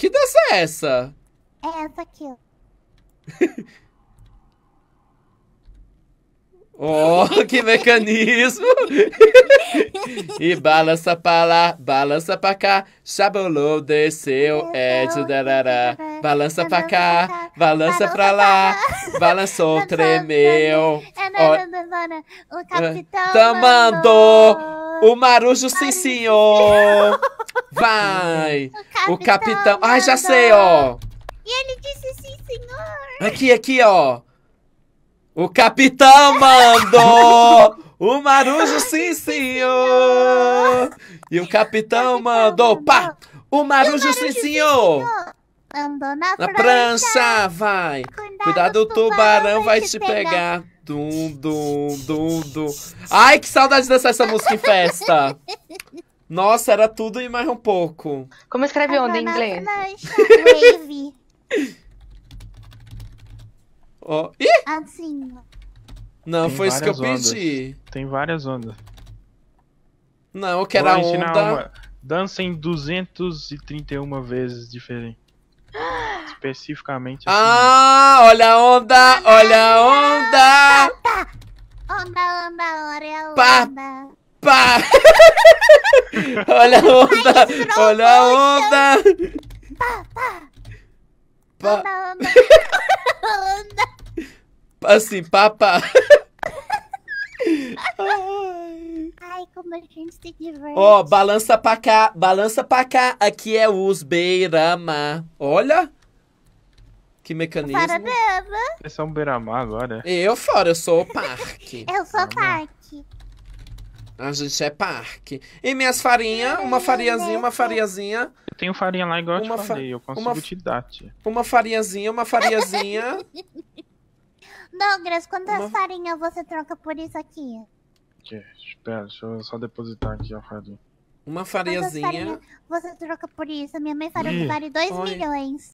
que dança é essa? É essa aqui, ó. Oh, que mecanismo! e balança pra lá, balança pra cá, chabolou, desceu, é de darará. Balança pra cá, balança pra lá, balançou, tremeu. É, o capitão mandou! O Marujo, sim, senhor. Vai. O capitão. O capitão. Ai, ah, já sei, ó. E ele disse sim, senhor. Aqui, aqui, ó. O capitão mandou. o Marujo, sim, senhor. E o capitão mandou. Pá. O Marujo, sim, senhor. Andou na, na prancha. prancha. vai. Cuidado, o tubarão vai te pegar. Dum, dum, dum, dum. Ai, que saudade dessa essa música em festa. Nossa, era tudo e mais um pouco. Como escreve onda em inglês? Oh. Ih! Assim. Não, Tem foi isso que eu ondas. pedi. Tem várias ondas. Não, eu quero Vou a onda. Uma. Dança em 231 vezes diferente especificamente. Assim, né? ah, olha a onda, olha a onda! Onda, onda, olha a pá, Pá. olha a onda, olha a onda! Pá, pá. pá. Onda, onda. onda. Assim, papá. Ai. como a gente se diverte. Ó, oh, balança pra cá, balança pra cá. Aqui é os beirama. Olha. Que mecanismo. é Vocês um Beiramar agora. É? Eu fora, eu sou o parque. eu sou o ah, né? parque. A gente é parque. E minhas farinhas, uma fariazinha, uma fariazinha. Eu tenho farinha lá igual uma eu te falei, eu consigo uma, te dar, Uma fariazinha, uma fariazinha. Douglas, quantas uma... farinhas você troca por isso aqui? Que? Espera, deixa eu só depositar aqui a farinha. Uma fariazinha. Farinha você troca por isso? Minha mãe falou que vale 2 milhões.